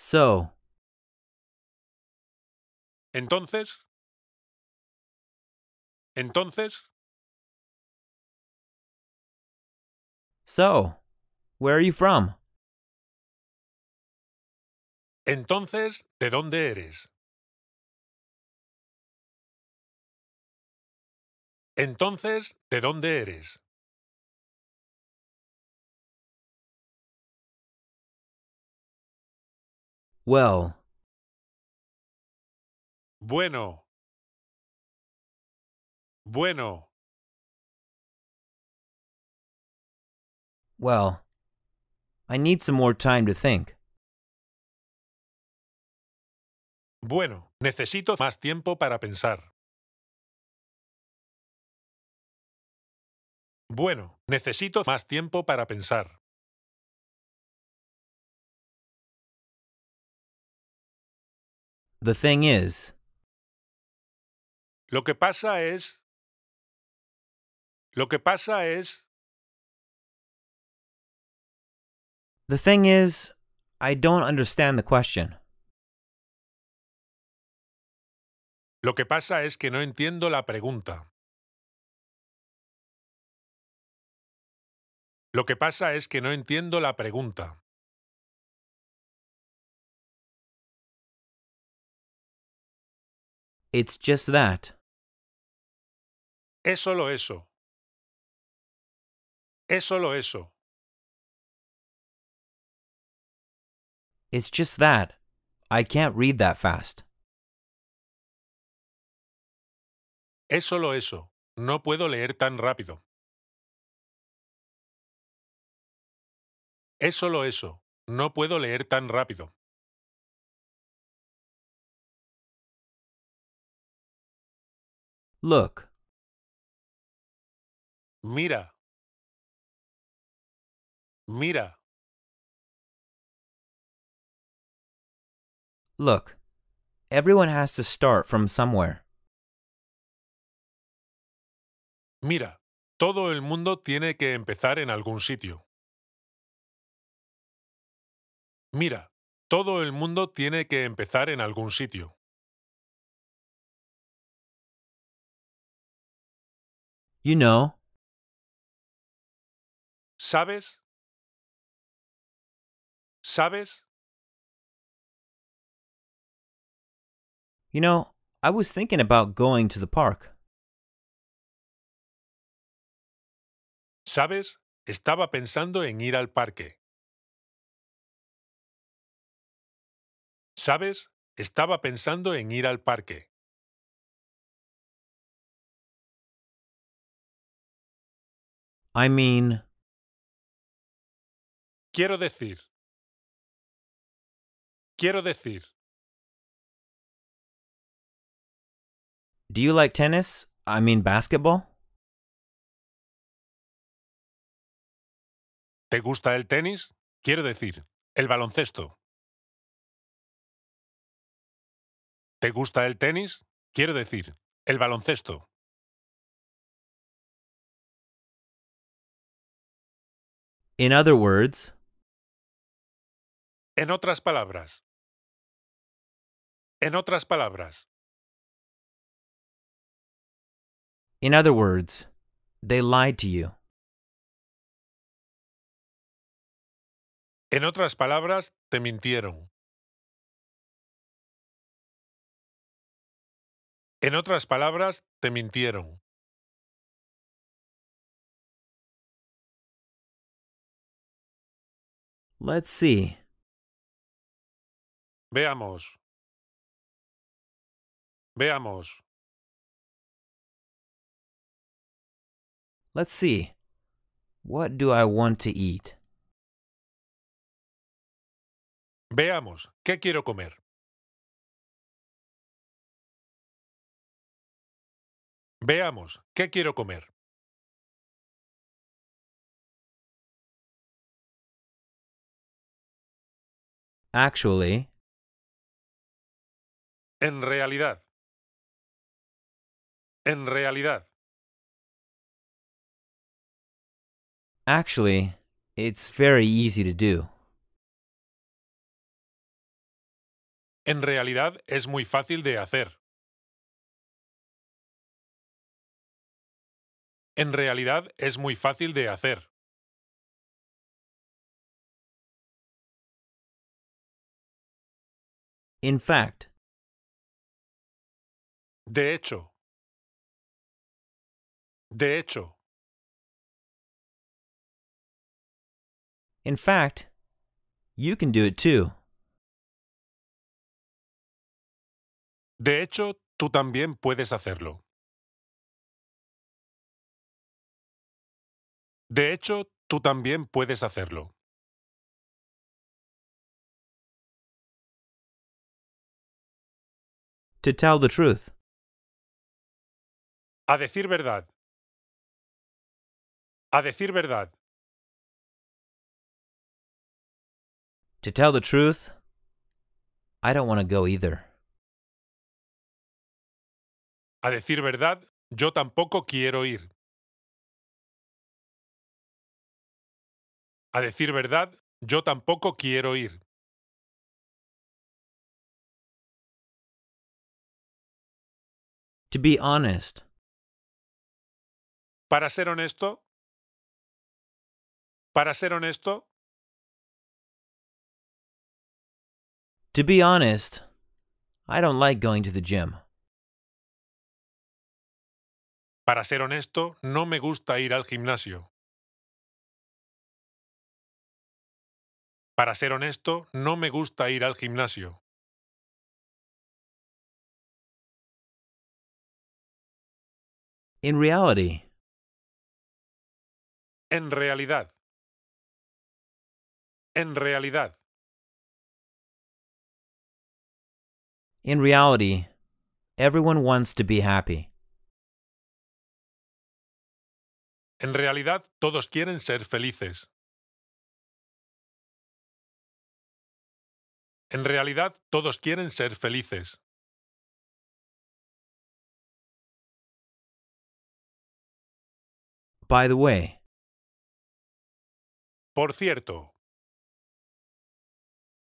So. Entonces. Entonces. So, where are you from? Entonces, ¿de dónde eres? Entonces, ¿de dónde eres? Well. Bueno. Bueno. Well, I need some more time to think. Bueno, necesito más tiempo para pensar. Bueno, necesito más tiempo para pensar. The thing is. Lo que pasa es. Lo que pasa es. The thing is, I don't understand the question. Lo que pasa es que no entiendo la pregunta. Lo que pasa es que no entiendo la pregunta. It's just that. Es solo eso. Es solo eso. It's just that. I can't read that fast. Es solo eso. No puedo leer tan rápido. Es solo eso. No puedo leer tan rápido. Look. Mira. Mira. Look. Everyone has to start from somewhere. Mira, todo el mundo tiene que empezar en algún sitio. Mira, todo el mundo tiene que empezar en algún sitio. You know. ¿Sabes? ¿Sabes? You know, I was thinking about going to the park. ¿Sabes? Estaba pensando en ir al parque. ¿Sabes? Estaba pensando en ir al parque. I mean. Quiero decir. Quiero decir. Do you like tennis? I mean basketball? ¿Te gusta el tenis? Quiero decir, el baloncesto. ¿Te gusta el tenis? Quiero decir, el baloncesto. In other words, en otras palabras. En otras palabras. In other words, they lied to you. En otras palabras, te mintieron. En otras palabras, te mintieron. Let's see. Veamos. Veamos. Let's see. What do I want to eat? Veamos. ¿Qué quiero comer? Veamos. ¿Qué quiero comer? Actually. En realidad. En realidad. Actually, it's very easy to do. En realidad es muy fácil de hacer. En realidad es muy fácil de hacer. In fact. De hecho. De hecho. In fact, you can do it too. De hecho, tú también puedes hacerlo. De hecho, tú también puedes hacerlo. To tell the truth. A decir verdad. A decir verdad. To tell the truth, I don't want to go either. A decir verdad, yo tampoco quiero ir. A decir verdad, yo tampoco quiero ir. To be honest. Para ser honesto. Para ser honesto. To be honest, I don't like going to the gym. Para ser honesto, no me gusta ir al gimnasio. Para ser honesto, no me gusta ir al gimnasio. In reality. En realidad. En realidad. In reality, everyone wants to be happy. En realidad, todos quieren ser felices. En realidad, todos quieren ser felices. by the way. Por cierto.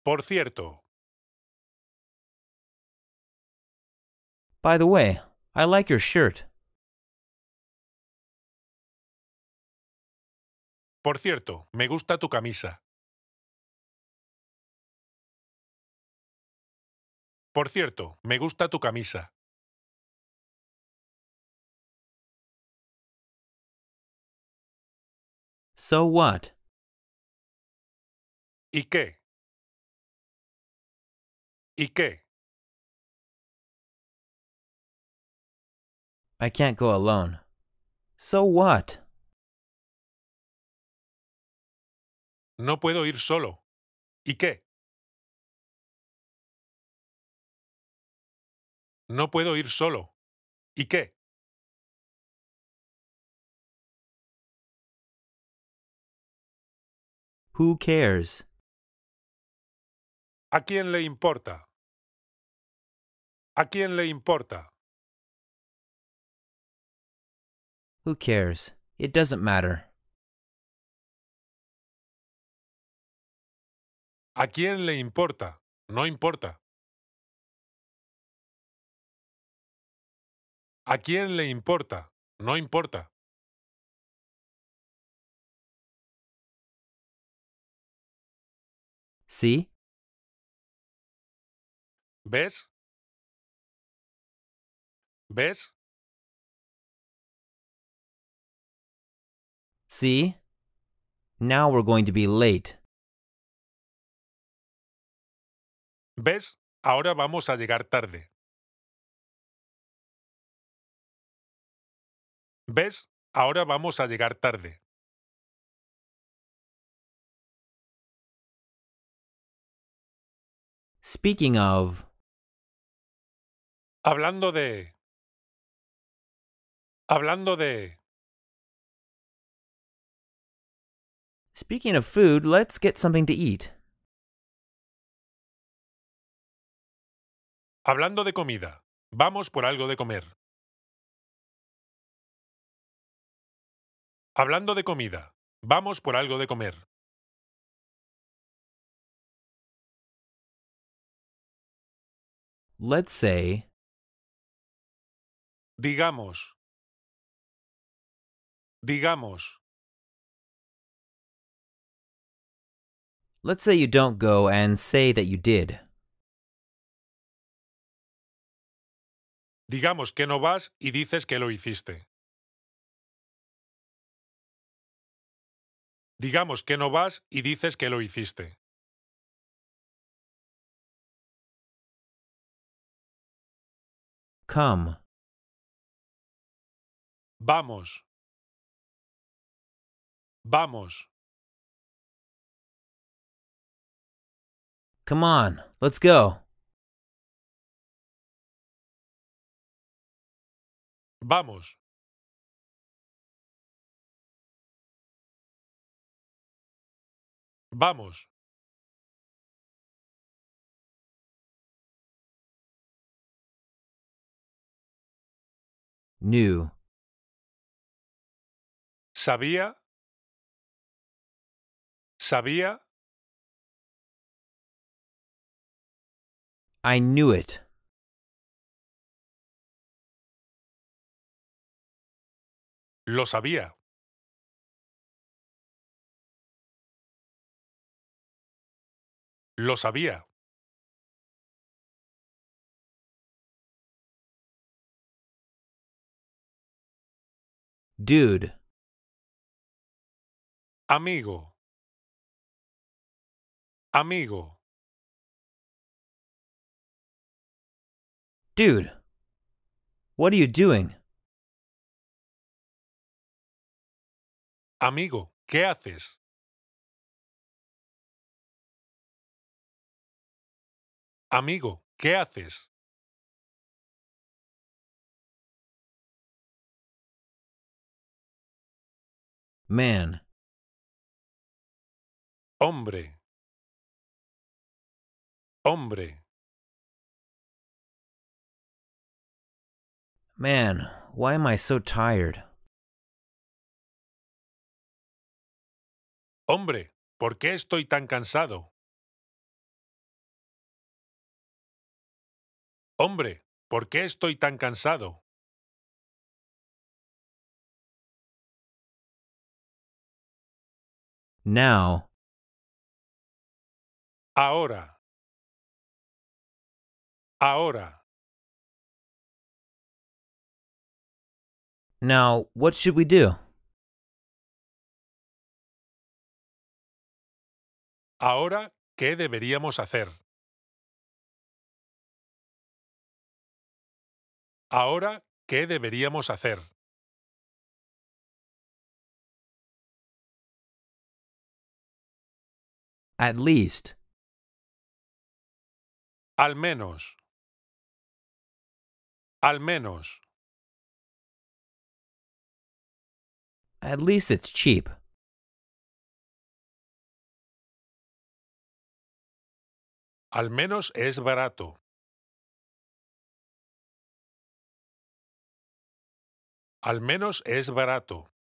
Por cierto. By the way, I like your shirt. Por cierto, me gusta tu camisa. Por cierto, me gusta tu camisa. So what? ¿Y qué? ¿Y qué? I can't go alone. So what? No puedo ir solo. ¿Y qué? No puedo ir solo. ¿Y qué? Who cares? ¿A quién le importa? ¿A quién le importa? Who cares? It doesn't matter. ¿A quién le importa? No importa. ¿A quién le importa? No importa. ¿Sí? ¿Ves? ¿Ves? Sí, Now we're going to be late. ¿Ves? Ahora vamos a llegar tarde. ¿Ves? Ahora vamos a llegar tarde. Speaking of. Hablando de. Hablando de. Speaking of food, let's get something to eat. Hablando de comida, vamos por algo de comer. Hablando de comida, vamos por algo de comer. Let's say. Digamos. Digamos. Let's say you don't go and say that you did. Digamos que no vas y dices que lo hiciste. Digamos que no vas y dices que lo hiciste. Come. Vamos. Vamos. Come on, let's go. Vamos. Vamos. knew. Sabía. Sabía. I knew it. Lo sabía. Lo sabía. Dude. Amigo. Amigo. Dude. What are you doing? Amigo, ¿qué haces? Amigo, ¿qué haces? Man. Hombre. Hombre. Man, why am I so tired? Hombre, ¿por qué estoy tan cansado? Hombre, ¿por qué estoy tan cansado? Now. Ahora. Ahora. Now, what should we do? Ahora, ¿qué deberíamos hacer? Ahora, ¿qué deberíamos hacer? At least. Al menos. Al menos. At least it's cheap. Al menos es barato. Al menos es barato.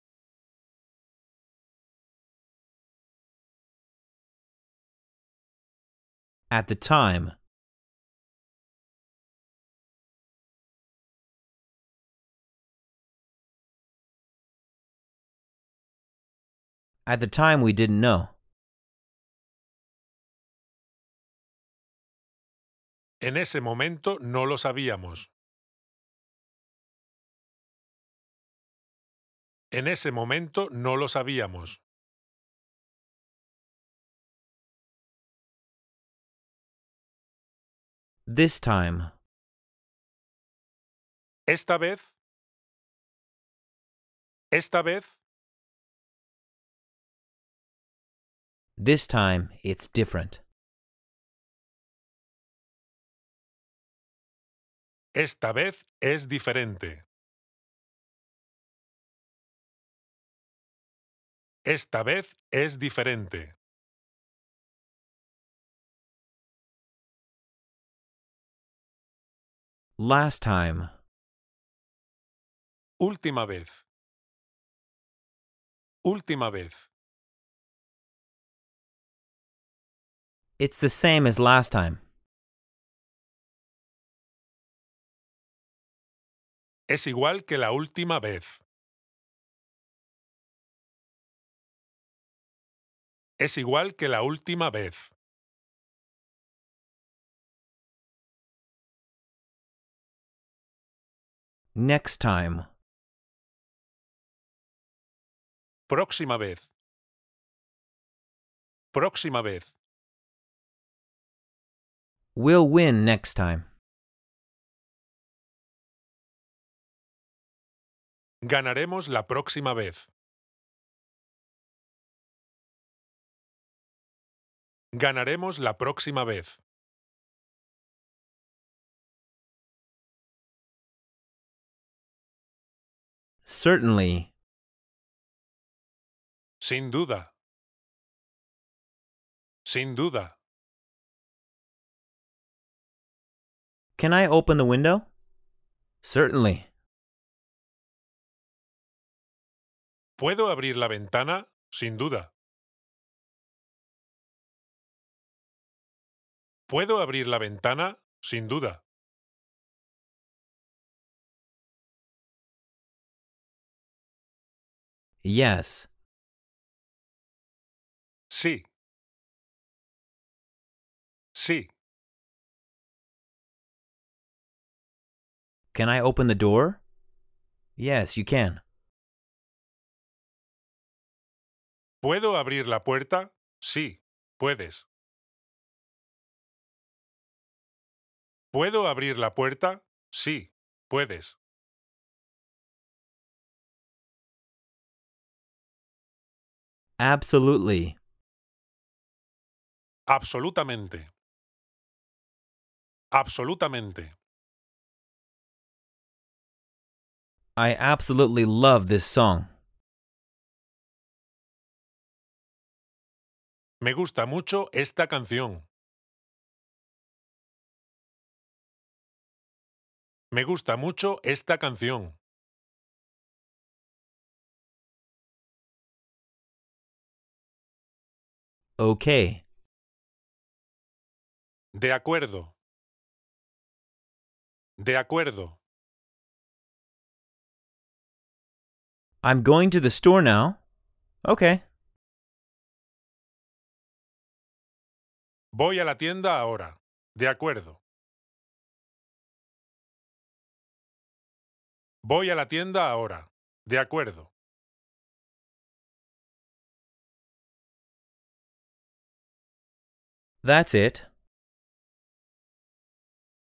at the time. At the time, we didn't know. En ese momento no lo sabíamos. En ese momento no lo sabíamos. This time. Esta vez. Esta vez. This time it's different. Esta vez es diferente. Esta vez es diferente. Last time. Última vez. Última vez. It's the same as last time. Es igual que la última vez. Es igual que la última vez. Next time. Próxima vez. Próxima vez. We'll win next time. Ganaremos la próxima vez. Ganaremos la próxima vez. Certainly. Sin duda. Sin duda. Can I open the window? Certainly. ¿Puedo abrir la ventana? Sin duda. ¿Puedo abrir la ventana? Sin duda. Yes. Sí. Sí. Can I open the door? Yes, you can. ¿Puedo abrir la puerta? Sí, puedes. ¿Puedo abrir la puerta? Sí, puedes. Absolutely. Absolutamente. Absolutamente. I absolutely love this song. Me gusta mucho esta canción. Me gusta mucho esta canción. okay. De acuerdo. De acuerdo. I'm going to the store now. Okay. Voy a la tienda ahora. De acuerdo. Voy a la tienda ahora. De acuerdo. That's it.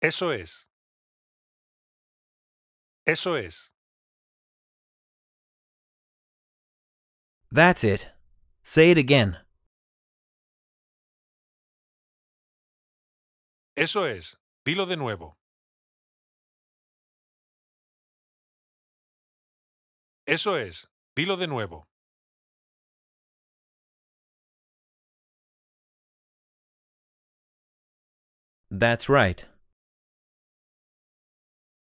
Eso es. Eso es. That's it. Say it again. Eso es. Dilo de nuevo. Eso es. Dilo de nuevo. That's right.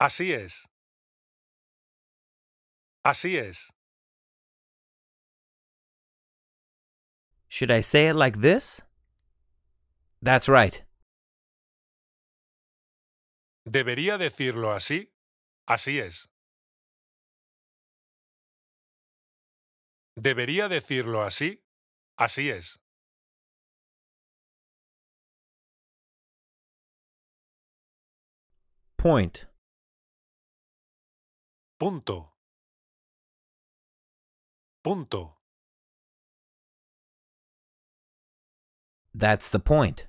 Así es. Así es. Should I say it like this? That's right. Debería decirlo así. Así es. Debería decirlo así. Así es. Point. Punto. Punto. That's the point.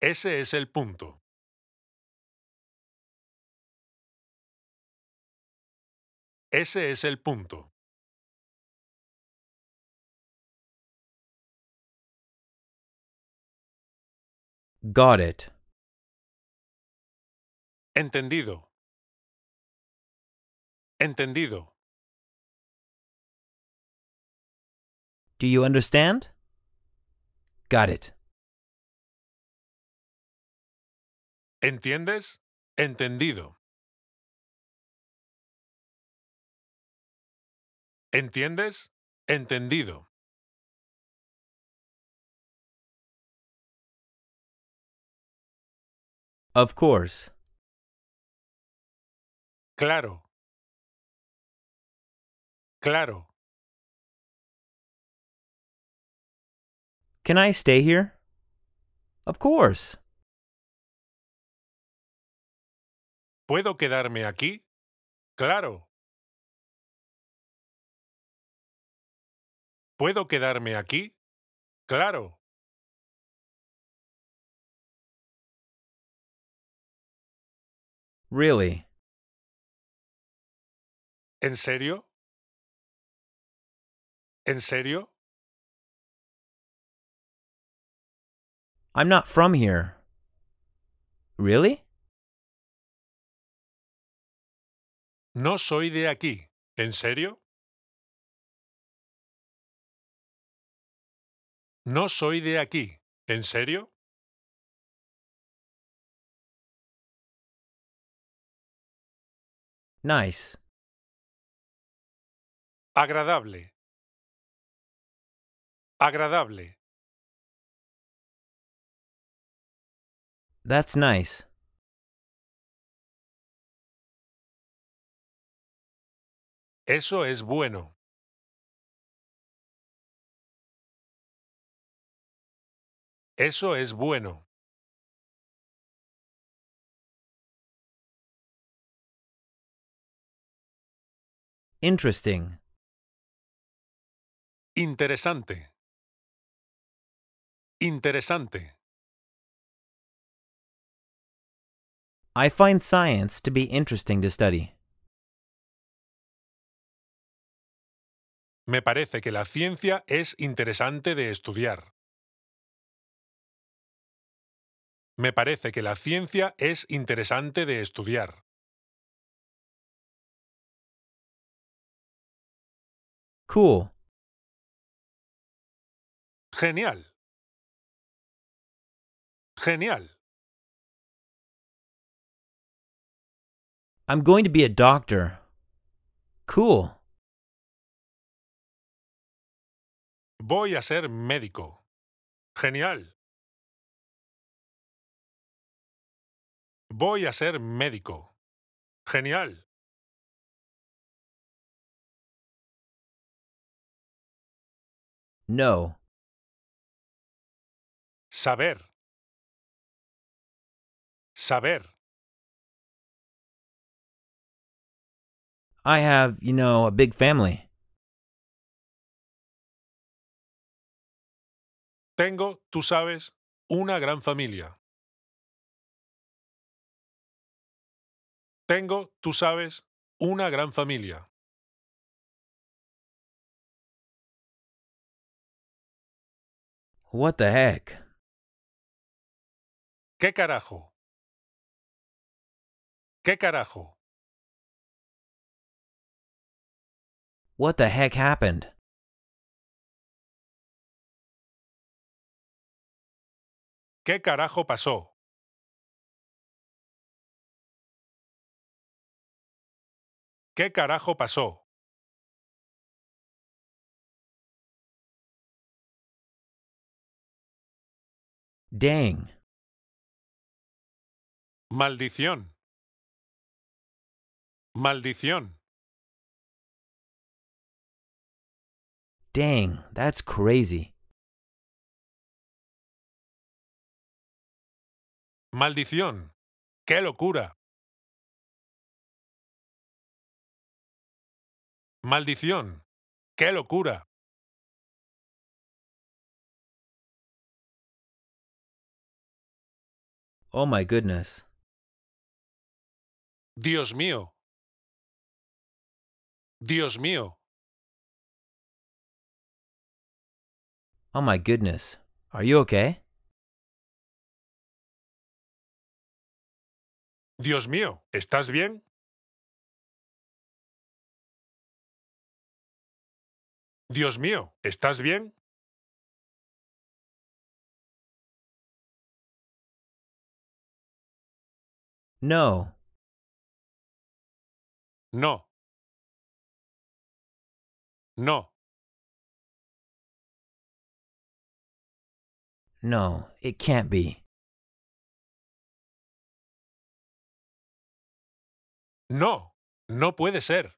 Ese es el punto. Ese es el punto. Got it. Entendido. Entendido. Do you understand? Got it. ¿Entiendes? Entendido. ¿Entiendes? Entendido. Of course. Claro. Claro. Can I stay here? Of course. ¿Puedo quedarme aquí? Claro. ¿Puedo quedarme aquí? Claro. Really? ¿En serio? ¿En serio? I'm not from here. Really? No soy de aquí. ¿En serio? No soy de aquí. ¿En serio? Nice. Agradable. Agradable. That's nice. Eso es bueno. Eso es bueno. Interesting. Interesante. Interesante. I find science to be interesting to study. Me parece que la ciencia es interesante de estudiar. Me parece que la ciencia es interesante de estudiar. Cool. Genial. Genial. I'm going to be a doctor. Cool. Voy a ser médico. Genial. Voy a ser médico. Genial. No. Saber. Saber. I have, you know, a big family. Tengo, tú sabes, una gran familia. Tengo, tú sabes, una gran familia. What the heck? ¿Qué carajo? ¿Qué carajo? What the heck happened? ¿Qué carajo pasó? ¿Qué carajo pasó? Dang. Maldición. Maldición. Dang, that's crazy. Maldición. ¡Qué locura! Maldición. ¡Qué locura! Oh my goodness. Dios mío. Dios mío. Oh my goodness. Are you okay? Dios mío, ¿estás bien? Dios mío, ¿estás bien? No. No. No. No, it can't be. No, no puede ser.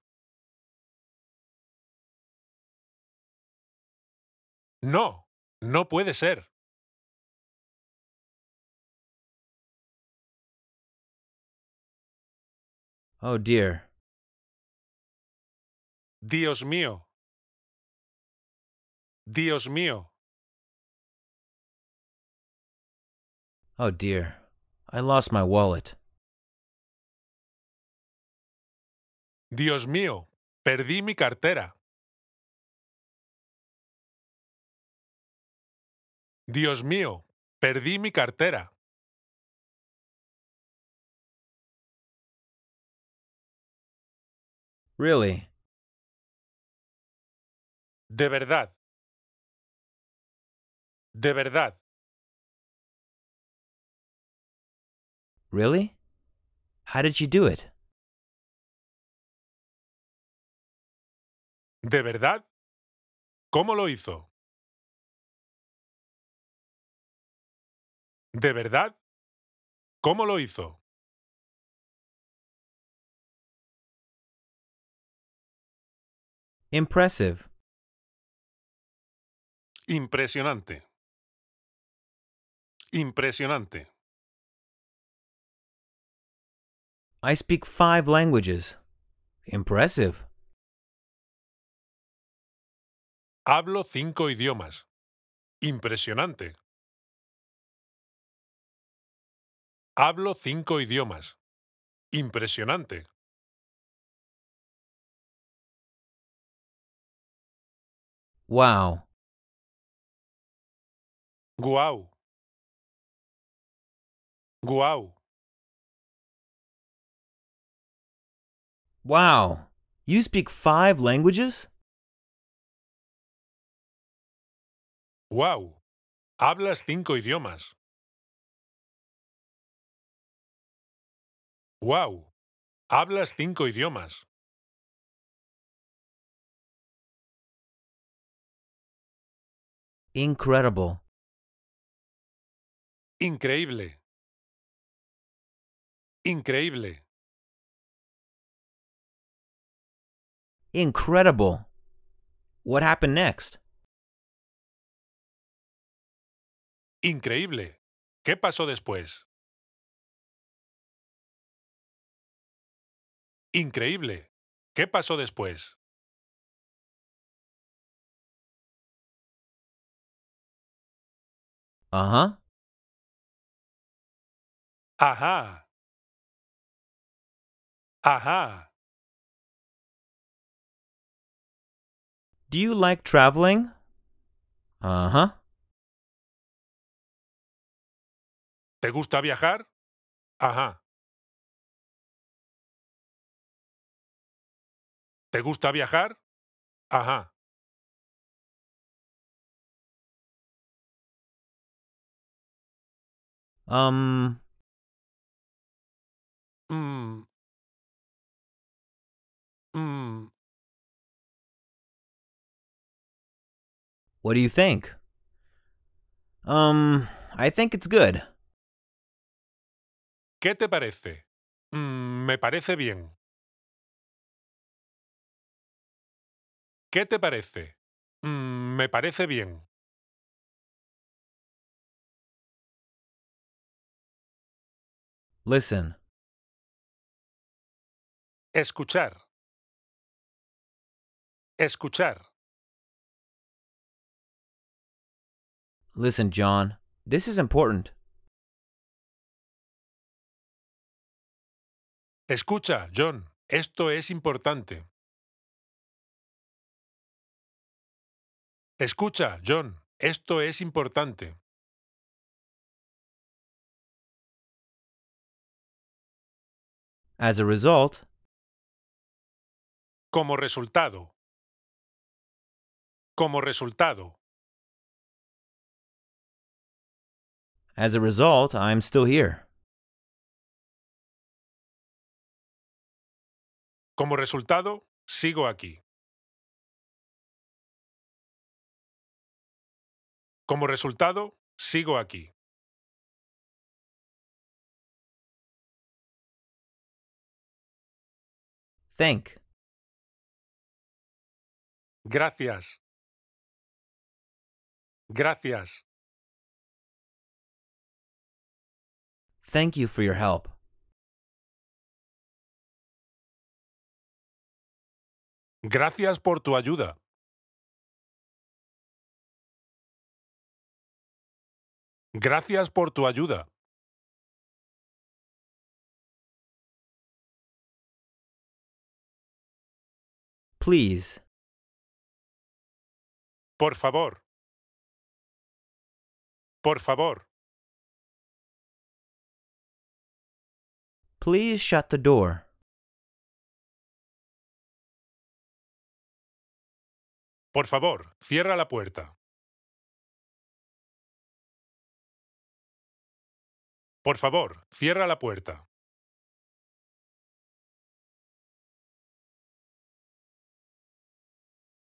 No, no puede ser. Oh dear. Dios mío. Dios mío. Oh dear. I lost my wallet. Dios mío, perdí mi cartera. Dios mío, perdí mi cartera. Really? De verdad. De verdad. Really? How did you do it? ¿De verdad? ¿Cómo lo hizo? ¿De verdad? ¿Cómo lo hizo? Impressive. Impresionante. Impresionante. I speak five languages. Impressive. Hablo cinco idiomas. Impresionante. Hablo cinco idiomas. Impresionante. Wow. Guau. Guau. Wow. You speak five languages? Wow. Hablas cinco idiomas. Wow. Hablas cinco idiomas. Incredible. Increíble. Increíble. Incredible. What happened next? Increíble. ¿Qué pasó después? Increíble. ¿Qué pasó después? Uh huh. Aha. Aha. Do you like traveling? Uh huh. ¿Te gusta viajar? Ajá. ¿Te gusta viajar? Ajá. Um. Mm. Mm. What do you think? Um, I think it's good. ¿Qué te parece? Mm, me parece bien. ¿Qué te parece? Mm, me parece bien. Listen. Escuchar. Escuchar. Listen, John. This is important. Escucha, John. Esto es importante. Escucha, John. Esto es importante. As a result, como resultado, como resultado. As a result, I'm still here. Como resultado, sigo aquí. Como resultado, sigo aquí. Thank. Gracias. Gracias. Thank you for your help. Gracias por tu ayuda. Gracias por tu ayuda. Please. Por favor. Por favor. Please shut the door. Por favor, cierra la puerta. Por favor, cierra la puerta.